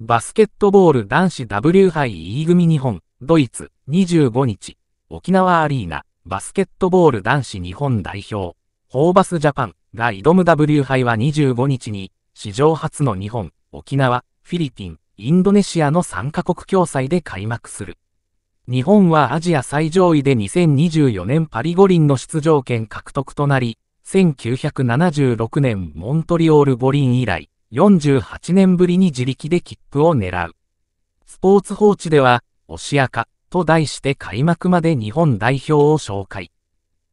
バスケットボール男子 W 杯 E 組日本、ドイツ、25日、沖縄アリーナ、バスケットボール男子日本代表、ホーバスジャパンが挑む W 杯は25日に、史上初の日本、沖縄、フィリピン、インドネシアの3カ国共催で開幕する。日本はアジア最上位で2024年パリ五輪の出場権獲得となり、1976年モントリオール五輪以来、48年ぶりに自力で切符を狙う。スポーツ報知では、押しやかと題して開幕まで日本代表を紹介。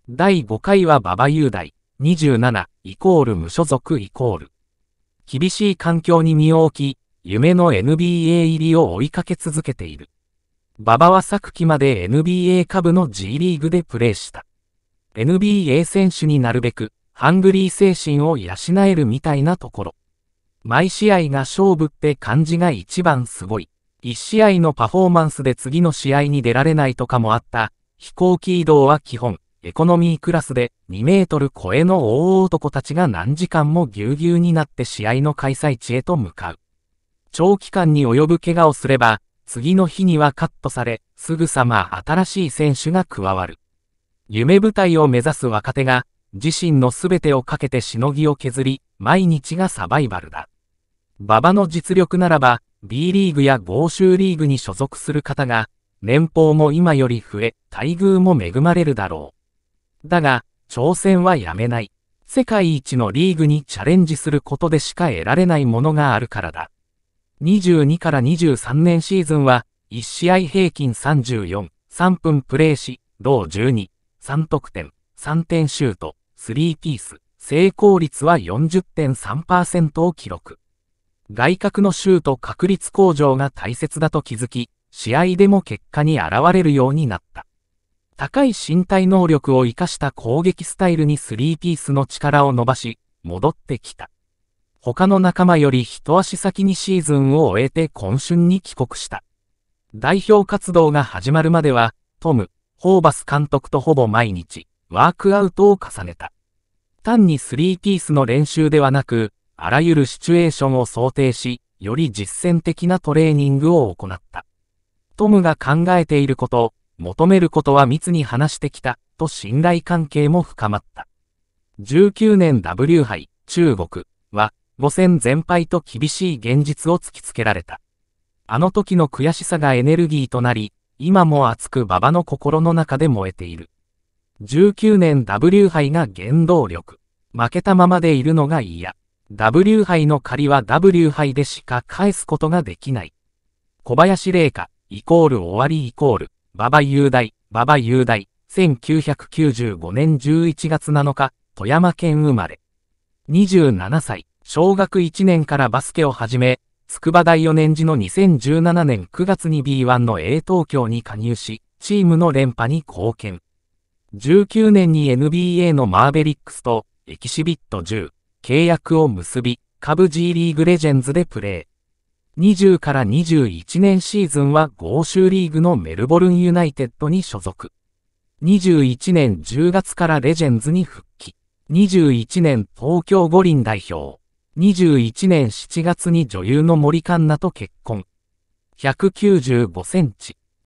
第5回は馬場雄大、27、イコール無所属イコール。厳しい環境に身を置き、夢の NBA 入りを追いかけ続けている。馬場は昨季まで NBA 下部の G リーグでプレーした。NBA 選手になるべく、ハングリー精神を養えるみたいなところ。毎試合が勝負って感じが一番すごい。一試合のパフォーマンスで次の試合に出られないとかもあった。飛行機移動は基本、エコノミークラスで2メートル超えの大男たちが何時間もぎゅうぎゅうになって試合の開催地へと向かう。長期間に及ぶ怪我をすれば、次の日にはカットされ、すぐさま新しい選手が加わる。夢舞台を目指す若手が、自身の全てをかけてしのぎを削り、毎日がサバイバルだ。馬場の実力ならば、B リーグや豪州リーグに所属する方が、年俸も今より増え、待遇も恵まれるだろう。だが、挑戦はやめない。世界一のリーグにチャレンジすることでしか得られないものがあるからだ。22から23年シーズンは、1試合平均34、3分プレーし、同12、3得点、3点シュート、3ピース、成功率は40.3%を記録。外角のシュート確率向上が大切だと気づき、試合でも結果に現れるようになった。高い身体能力を活かした攻撃スタイルにスリーピースの力を伸ばし、戻ってきた。他の仲間より一足先にシーズンを終えて今春に帰国した。代表活動が始まるまでは、トム、ホーバス監督とほぼ毎日、ワークアウトを重ねた。単にスリーピースの練習ではなく、あらゆるシチュエーションを想定し、より実践的なトレーニングを行った。トムが考えていること、求めることは密に話してきた、と信頼関係も深まった。19年 W 杯、中国は、5戦全敗と厳しい現実を突きつけられた。あの時の悔しさがエネルギーとなり、今も熱く馬場の心の中で燃えている。19年 W 杯が原動力。負けたままでいるのが嫌。W 杯の借りは W 杯でしか返すことができない。小林玲香、イコール終わりイコール、馬場雄大、馬場雄大、1995年11月7日、富山県生まれ。27歳、小学1年からバスケを始め、筑波大4年時の2017年9月に B1 の A 東京に加入し、チームの連覇に貢献。19年に NBA のマーベリックスと、エキシビット10、契約を結び、株 G リーグレジェンズでプレー。20から21年シーズンは豪州リーグのメルボルンユナイテッドに所属。21年10月からレジェンズに復帰。21年東京五輪代表。21年7月に女優の森カンナと結婚。195センチ。